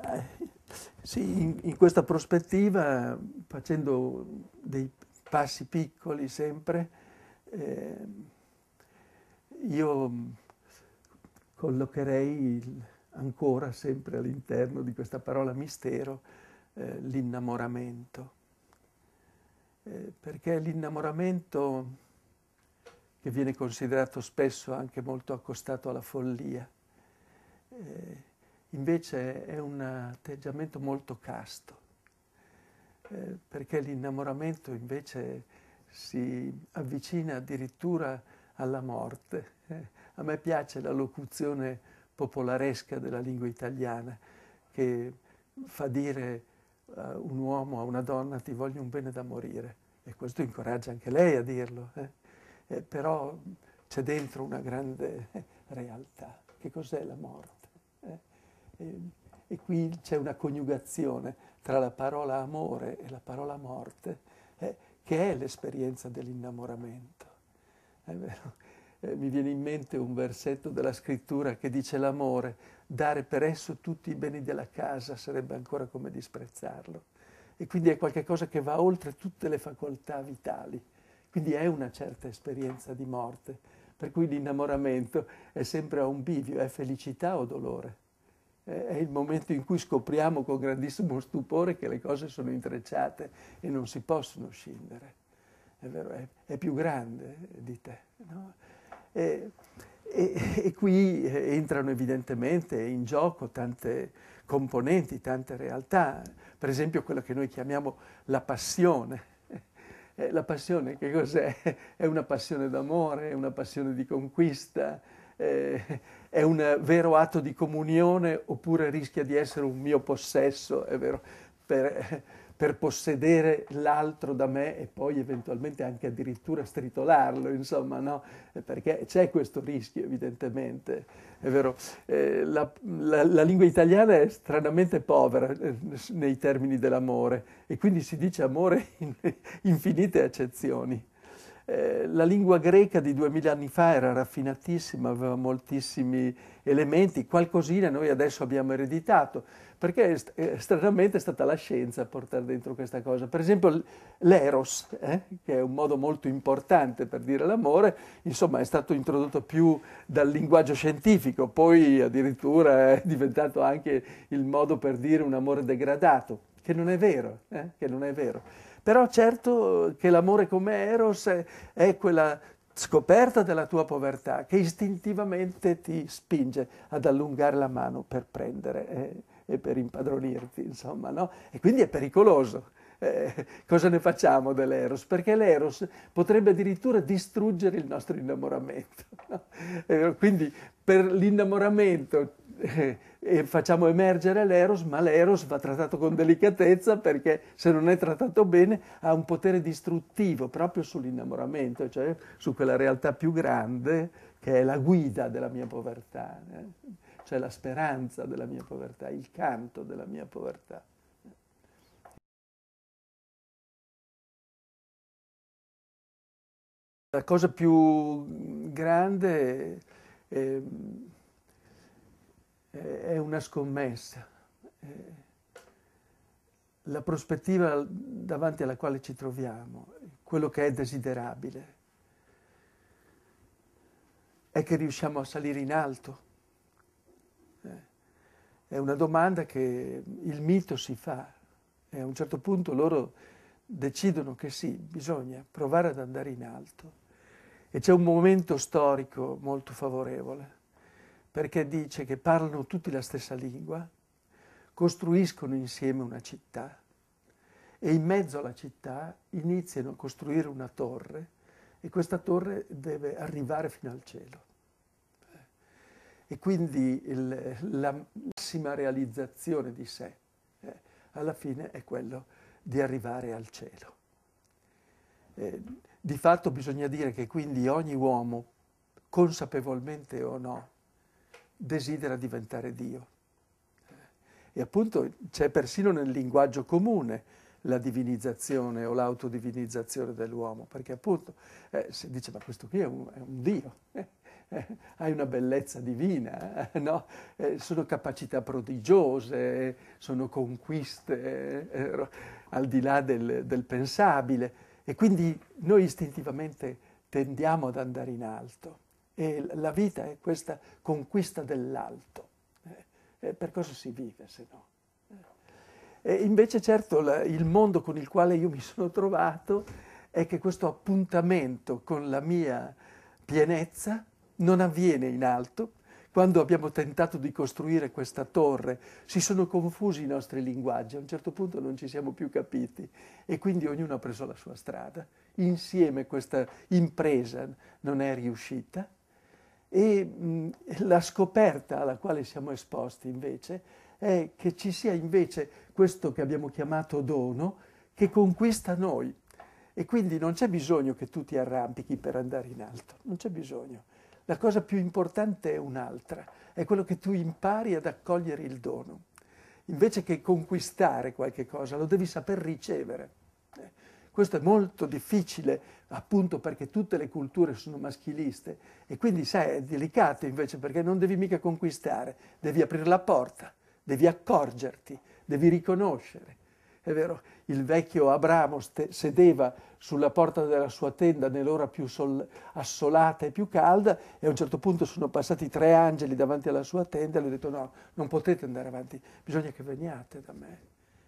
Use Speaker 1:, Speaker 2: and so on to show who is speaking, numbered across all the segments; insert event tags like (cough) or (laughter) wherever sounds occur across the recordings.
Speaker 1: Eh, sì, in, in, questa prospettiva, facendo dei passi piccoli sempre, eh, io collocherei il, ancora sempre all'interno di questa parola mistero eh, l'innamoramento. Eh, perché l'innamoramento, che viene considerato spesso anche molto accostato alla follia, eh, Invece è un atteggiamento molto casto, eh, perché l'innamoramento invece si avvicina addirittura alla morte. Eh, a me piace la locuzione popolaresca della lingua italiana che fa dire a un uomo, a una donna, ti voglio un bene da morire. E questo incoraggia anche lei a dirlo. Eh? Eh, però c'è dentro una grande realtà. Che cos'è la morte? e qui c'è una coniugazione tra la parola amore e la parola morte, eh, che è l'esperienza dell'innamoramento. Eh, mi viene in mente un versetto della scrittura che dice l'amore, dare per esso tutti i beni della casa sarebbe ancora come disprezzarlo. E quindi è qualcosa che va oltre tutte le facoltà vitali, quindi è una certa esperienza di morte, per cui l'innamoramento è sempre a un bivio, è felicità o dolore è il momento in cui scopriamo con grandissimo stupore che le cose sono intrecciate e non si possono scindere. È, vero, è, è più grande di te. No? E, e, e, qui eh, entrano evidentemente in gioco tante componenti, tante realtà, per esempio quella che noi chiamiamo la passione. Eh, la passione che cos'è? È una passione d'amore, è una passione di conquista, eh, (laughs) è un vero atto di comunione oppure rischia di essere un mio possesso, è vero, per, (laughs) per possedere l'altro da me e poi eventualmente anche addirittura stritolarlo, insomma, no? Eh, perché c'è questo rischio, evidentemente, è vero. Eh, la, la, la, lingua italiana è stranamente povera eh, nei termini dell'amore e quindi si dice amore in (laughs) infinite accezioni. Eh, la lingua greca di duemila anni fa era raffinatissima, aveva moltissimi elementi, qualcosina noi adesso abbiamo ereditato, perché eh, stranamente è stata la scienza a portare dentro questa cosa. Per esempio l'eros, eh, che è un modo molto importante per dire l'amore, insomma è stato introdotto più dal linguaggio scientifico, poi addirittura è diventato anche il modo per dire un amore degradato, che non è vero, eh, che non è vero. Però certo che l'amore come Eros è, quella scoperta della tua povertà che istintivamente ti spinge ad allungare la mano per prendere eh, e per impadronirti, insomma, no? E quindi è pericoloso. Eh, cosa ne facciamo dell'eros? Perché l'eros potrebbe addirittura distruggere il nostro innamoramento. No? Eh, quindi per l'innamoramento e facciamo emergere l'eros, ma l'eros va trattato con delicatezza perché se non è trattato bene ha un potere distruttivo proprio sull'innamoramento, cioè su quella realtà più grande che è la guida della mia povertà, eh? cioè la speranza della mia povertà, il canto della mia povertà. La cosa più grande... Eh, eh, è una scommessa. Eh, la prospettiva davanti alla quale ci troviamo, quello che è desiderabile, è che riusciamo a salire in alto. Eh, è una domanda che il mito si fa e a un certo punto loro decidono che sì, bisogna provare ad andare in alto. E c'è un momento storico molto favorevole perché dice che parlano tutti la stessa lingua, costruiscono insieme una città e in mezzo alla città iniziano a costruire una torre e questa torre deve arrivare fino al cielo. E quindi il, la massima realizzazione di sé eh, alla fine è quello di arrivare al cielo. Eh, di fatto bisogna dire che quindi ogni uomo, consapevolmente o no, desidera diventare Dio. E appunto c'è persino nel linguaggio comune la divinizzazione o l'autodivinizzazione dell'uomo, perché appunto eh, si dice ma questo qui è un, è un Dio, eh, eh, hai una bellezza divina, eh, no? Eh, sono capacità prodigiose, sono conquiste eh, al di là del, del pensabile e quindi noi istintivamente tendiamo ad andare in alto. E la vita è questa conquista dell'alto. Eh, eh per cosa si vive se no? Eh, e invece certo il mondo con il quale io mi sono trovato è che questo appuntamento con la mia pienezza non avviene in alto. Quando abbiamo tentato di costruire questa torre si sono confusi i nostri linguaggi, a un certo punto non ci siamo più capiti e quindi ognuno ha preso la sua strada. Insieme questa impresa non è riuscita e mh, mm, la scoperta alla quale siamo esposti invece è che ci sia invece questo che abbiamo chiamato dono che conquista noi. E quindi non c'è bisogno che tu ti arrampichi per andare in alto, non c'è bisogno. La cosa più importante è un'altra, è quello che tu impari ad accogliere il dono. Invece che conquistare qualche cosa, lo devi saper ricevere. Questo è molto difficile appunto perché tutte le culture sono maschiliste e quindi sai, è delicato invece perché non devi mica conquistare, devi aprire la porta, devi accorgerti, devi riconoscere. È vero, il vecchio Abramo ste- sedeva sulla porta della sua tenda nell'ora più sol- assolata e più calda e a un certo punto sono passati tre angeli davanti alla sua tenda e gli ho detto no, non potete andare avanti, bisogna che veniate da me.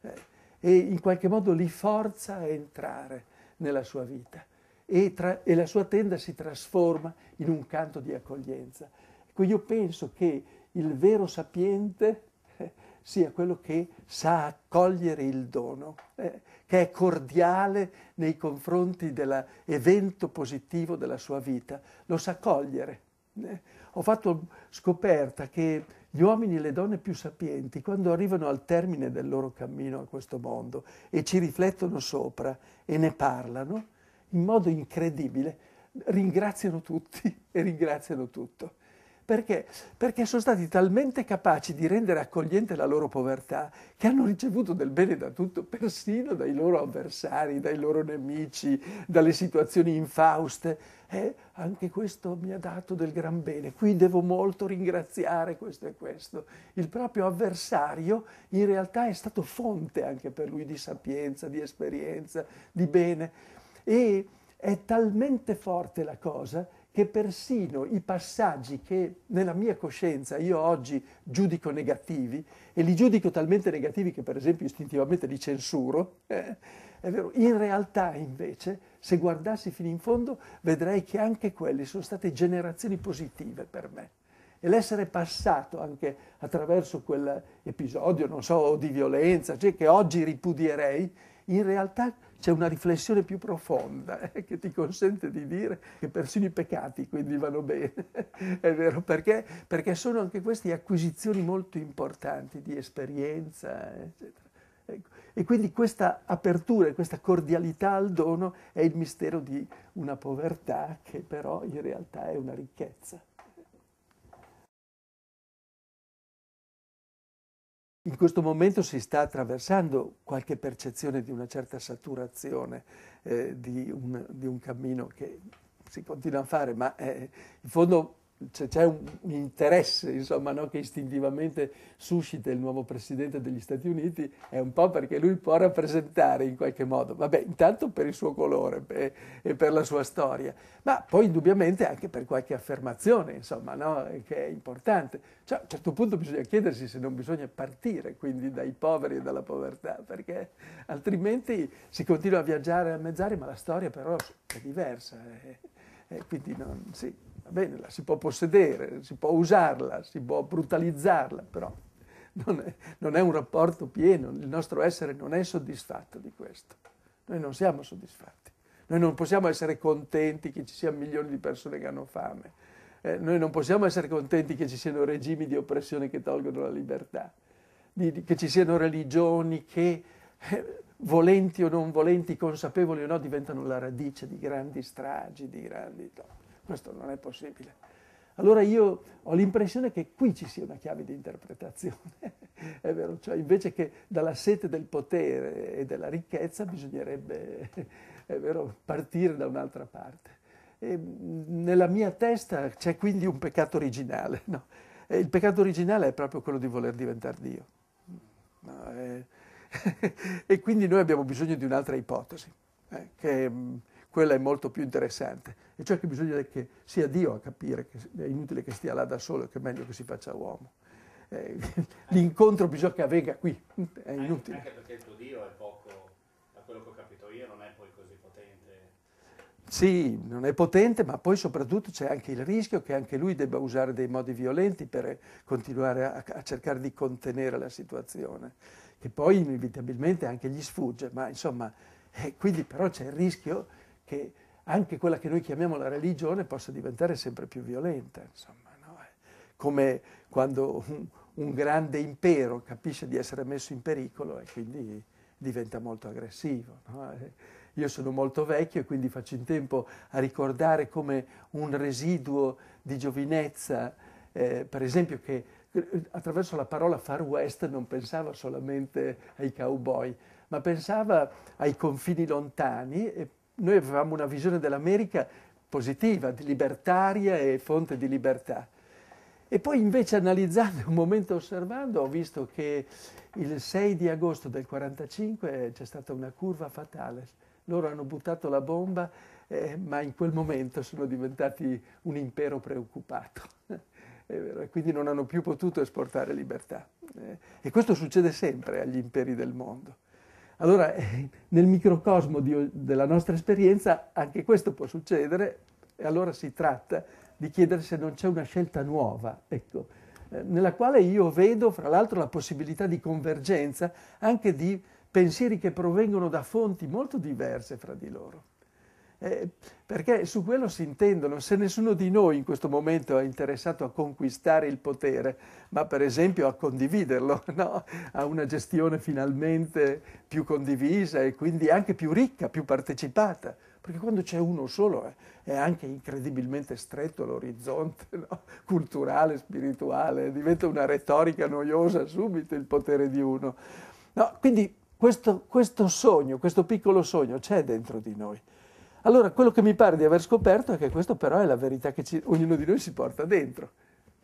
Speaker 1: Eh e in qualche modo li forza a entrare nella sua vita e, tra, e la sua tenda si trasforma in un canto di accoglienza. Ecco, io penso che il vero sapiente eh, sia quello che sa accogliere il dono, eh, che è cordiale nei confronti dell'evento positivo della sua vita, lo sa cogliere. Eh, ho fatto scoperta che gli uomini e le donne più sapienti, quando arrivano al termine del loro cammino a questo mondo e ci riflettono sopra e ne parlano, in modo incredibile, ringraziano tutti (laughs) e ringraziano tutto. Perché? Perché sono stati talmente capaci di rendere accogliente la loro povertà che hanno ricevuto del bene da tutto, persino dai loro avversari, dai loro nemici, dalle situazioni infauste. Eh, anche questo mi ha dato del gran bene, qui devo molto ringraziare questo e questo. Il proprio avversario in realtà è stato fonte anche per lui di sapienza, di esperienza, di bene. E è talmente forte la cosa che persino i passaggi che nella mia coscienza io oggi giudico negativi, e li giudico talmente negativi che per esempio istintivamente li censuro, eh, è vero, in realtà invece, se guardassi fino in fondo, vedrei che anche quelle sono state generazioni positive per me. E l'essere passato anche attraverso quell'episodio, non so, di violenza, cioè che oggi ripudierei, in realtà c'è una riflessione più profonda eh, che ti consente di dire che persino i peccati quindi vanno bene, (laughs) è vero, perché? perché sono anche queste acquisizioni molto importanti di esperienza, eccetera. Ecco. E quindi questa apertura, e questa cordialità al dono è il mistero di una povertà che però in realtà è una ricchezza. in questo momento si sta attraversando qualche percezione di una certa saturazione eh, di, un, di, un, cammino che si continua a fare, ma eh, in fondo c'è, un interesse insomma, no, che istintivamente suscita il nuovo presidente degli Stati Uniti, è un po' perché lui può rappresentare in qualche modo, vabbè, intanto per il suo colore e, per la sua storia, ma poi indubbiamente anche per qualche affermazione, insomma, no, che è importante. Cioè, a un certo punto bisogna chiedersi se non bisogna partire quindi dai poveri e dalla povertà, perché altrimenti si continua a viaggiare a mezz'aria, ma la storia però è diversa. Eh, eh, quindi non, sì bene, la si può possedere, si può usarla, si può brutalizzarla, però non è, non è un rapporto pieno, il nostro essere non è soddisfatto di questo, noi non siamo soddisfatti, noi non possiamo essere contenti che ci siano milioni di persone che hanno fame, eh, noi non possiamo essere contenti che ci siano regimi di oppressione che tolgono la libertà, di, di, che ci siano religioni che... Eh, volenti o non volenti, consapevoli o no, diventano la radice di grandi stragi, di grandi... No. Questo non è possibile. Allora io ho l'impressione che qui ci sia una chiave di interpretazione, (laughs) è vero, cioè invece che dalla sete del potere e della ricchezza bisognerebbe, (laughs) vero, partire da un'altra parte. E mm, nella mia testa c'è quindi un peccato originale, (laughs) no? e il peccato originale è proprio quello di voler diventare Dio. No, è... e quindi noi abbiamo bisogno di un'altra ipotesi, eh, che mm, quella è molto più interessante. E cioè che bisogna che sia Dio a capire che è inutile che stia là da solo che è meglio che si faccia uomo. Eh, (laughs) l'incontro bisogna che avvenga qui, è inutile. Anche perché il tuo Dio è poco, da quello che ho capito io, non è poi così potente. Sì, non è potente, ma poi soprattutto c'è anche il rischio che anche lui debba usare dei modi violenti per continuare a, a cercare di contenere la situazione, che poi inevitabilmente anche gli sfugge, ma insomma, eh, quindi però c'è il rischio che anche quella che noi chiamiamo la religione possa diventare sempre più violenta, insomma, no? Eh, come quando un, un, grande impero capisce di essere messo in pericolo e quindi diventa molto aggressivo. No? Eh, io sono molto vecchio e quindi faccio in tempo a ricordare come un residuo di giovinezza, eh, per esempio che eh, attraverso la parola Far West non pensava solamente ai cowboy, ma pensava ai confini lontani e noi avevamo una visione dell'America positiva, libertaria e fonte di libertà. E poi invece analizzando, un momento osservando, ho visto che il 6 di agosto del 1945 c'è stata una curva fatale. Loro hanno buttato la bomba, eh, ma in quel momento sono diventati un impero preoccupato. (laughs) e quindi non hanno più potuto esportare libertà. Eh, e questo succede sempre agli imperi del mondo. Allora, (laughs) nel microcosmo di, della nostra esperienza anche questo può succedere e allora si tratta di chiedere se non c'è una scelta nuova, ecco, eh, nella quale io vedo fra l'altro la possibilità di convergenza anche di pensieri che provengono da fonti molto diverse fra di loro eh, perché su quello si intendono. Se nessuno di noi in questo momento è interessato a conquistare il potere, ma per esempio a condividerlo, (laughs) no? a una gestione finalmente più condivisa e quindi anche più ricca, più partecipata, perché quando c'è uno solo eh, è anche incredibilmente stretto l'orizzonte (laughs) no? culturale, spirituale, diventa una retorica noiosa subito il potere di uno. No, quindi questo, questo sogno, questo piccolo sogno c'è dentro di noi. Allora, quello che mi pare di aver scoperto è che questo però è la verità che ci, ognuno di noi si porta dentro,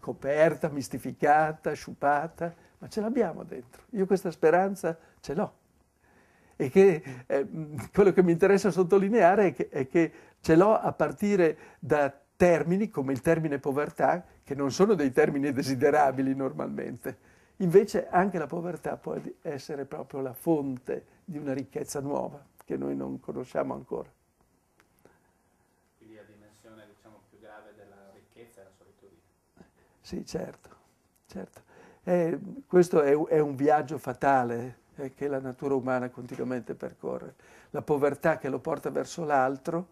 Speaker 1: coperta, mistificata, sciupata, ma ce l'abbiamo dentro. Io questa speranza ce l'ho. E che, eh, quello che mi interessa sottolineare è che, è che ce l'ho a partire da termini come il termine povertà, che non sono dei termini desiderabili normalmente. Invece anche la povertà può essere proprio la fonte di una ricchezza nuova che noi non conosciamo ancora. Sì, certo, certo. Eh, questo è, è, un viaggio fatale eh, che la natura umana continuamente percorre. La povertà che lo porta verso l'altro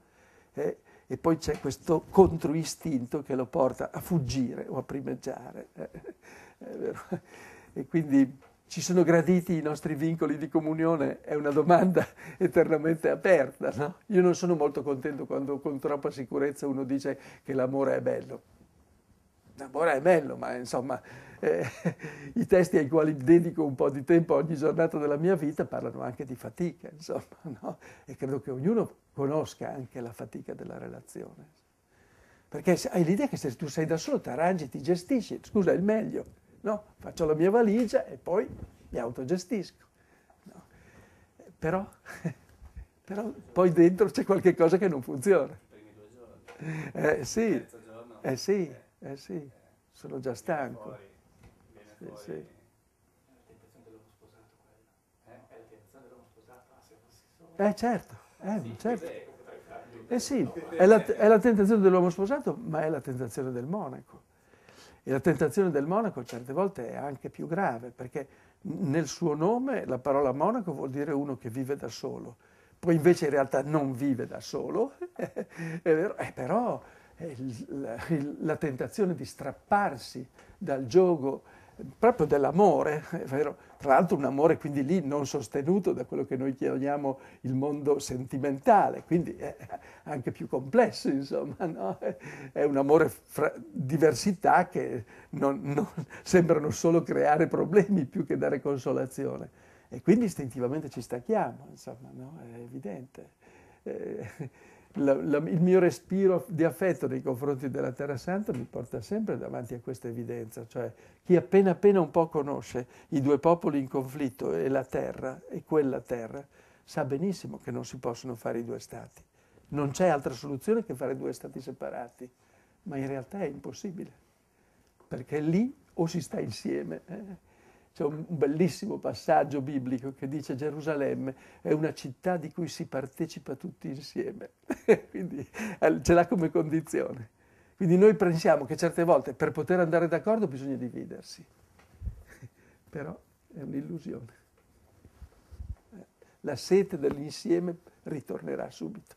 Speaker 1: eh, e poi c'è questo controistinto che lo porta a fuggire o a primeggiare. Eh, (laughs) e quindi ci sono graditi i nostri vincoli di comunione? È una domanda (laughs) eternamente aperta. No? Io non sono molto contento quando con troppa sicurezza uno dice che l'amore è bello. D'Amore è bello, ma insomma eh, (laughs) i testi ai quali dedico un po' di tempo ogni giornata della mia vita parlano anche di fatica, insomma, (laughs) no? e credo che ognuno conosca anche la fatica della relazione. Perché hai l'idea che se tu sei da solo ti arrangi, ti gestisci, scusa, è il meglio, no? Faccio la mia valigia e poi mi autogestisco. No? Però, (laughs) però, poi dentro c'è qualche cosa che non funziona. Eh sì, eh sì. Eh sì, sono già stanco. Viene fuori, viene sì, fuori. sì. Eh? Ah, eh certo, eh, sì, certo. Eh sì, è la, è la tentazione dell'uomo sposato, ma è la tentazione del monaco. E la tentazione del monaco certe volte è anche più grave, perché nel suo nome la parola monaco vuol dire uno che vive da solo. Poi invece in realtà non vive da solo, (laughs) è vero, eh, però la tentazione di strapparsi dal gioco eh, proprio dell'amore, (laughs) tra l'altro un amore quindi lì non sostenuto da quello che noi chiamiamo il mondo sentimentale, quindi è anche più complesso, insomma, no? è un amore fra diversità che non, non, sembrano solo creare problemi più che dare consolazione. E quindi istintivamente ci stacchiamo, insomma, no? è evidente. Eh, la, la, il mio respiro di affetto nei confronti della Terra Santa mi porta sempre davanti a questa evidenza, cioè chi appena appena un po' conosce i due popoli in conflitto e la Terra e quella Terra sa benissimo che non si possono fare i due Stati. Non c'è altra soluzione che fare due Stati separati, ma in realtà è impossibile, perché lì o si sta insieme. Eh? C'è un bellissimo passaggio biblico che dice Gerusalemme è una città di cui si partecipa tutti insieme, (laughs) quindi eh, ce l'ha come condizione. Quindi noi pensiamo che certe volte per poter andare d'accordo bisogna dividersi, (laughs) però è un'illusione. Eh, la sete dell'insieme ritornerà subito.